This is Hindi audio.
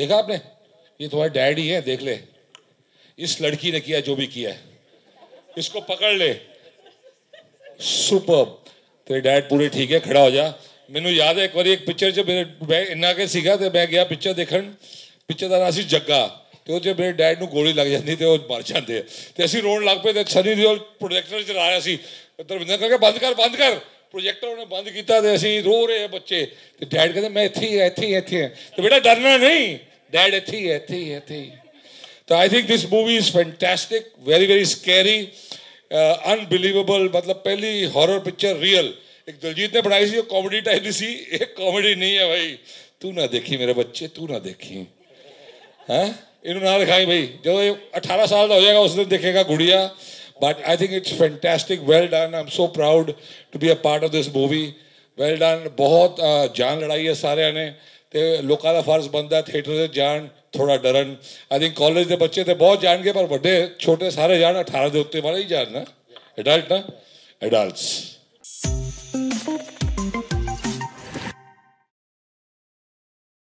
देखा आपने ये तुम्हारा डैड ही है देख ले इस लड़की ने किया जो भी किया इसको पकड़ ले सुपर तेरे डैड पूरे ठीक है खड़ा हो जा मैनू याद है एक बार एक पिक्चर जब मेरे इन्ना के सीखा तो मैं गया पिक्चर देख पिक्चर का नाम से जग्गा तो जब मेरे डैड को गोली लग जाती तो मर जाते तो असं रोन लग पे तो सनी देओल प्रोजेक्टर चला रहा धर्मिंदर करके बंद कर बंद कर प्रोजेक्टर उन्हें बंद किया तो असं रो रहे बच्चे तो डैड कहते मैं इतें इतें इतें तो बेटा डरना नहीं dad a thi, a thi, a thi. So I think this movie is fantastic, very, very scary, uh, मतलब पहली हॉरर पिक्चर रियल एक दिलजीत ने बनाई थी जो कॉमेडी टाइप थी एक कॉमेडी नहीं है भाई तू ना देखी मेरे बच्चे तू ना देखी हाँ इन्होंने ना दिखाई भाई जब ये अठारह साल का हो जाएगा उस दिन देखेगा गुड़िया but I think it's fantastic well done I am so proud to be a part of this movie well done बहुत uh, जान लड़ाई है सारे ने ਤੇ ਲੋਕਾਂ ਦਾ ਫਰਜ਼ ਬੰਦਾ ਥੀਏਟਰ 'ਚ ਜਾਣ ਥੋੜਾ ਡਰਨ ਆਈ ਥਿੰਕ ਕਾਲਜ ਦੇ ਬੱਚੇ ਤੇ ਬਹੁਤ ਜਾਣਗੇ ਪਰ ਵੱਡੇ ਛੋਟੇ ਸਾਰੇ ਜਾਣ 18 ਦੇ ਉੱਤੇ ਵਾਲੇ ਹੀ ਜਾਣ ਨਾ ਐਡਲਟ ਨਾ ਐਡਲਟਸ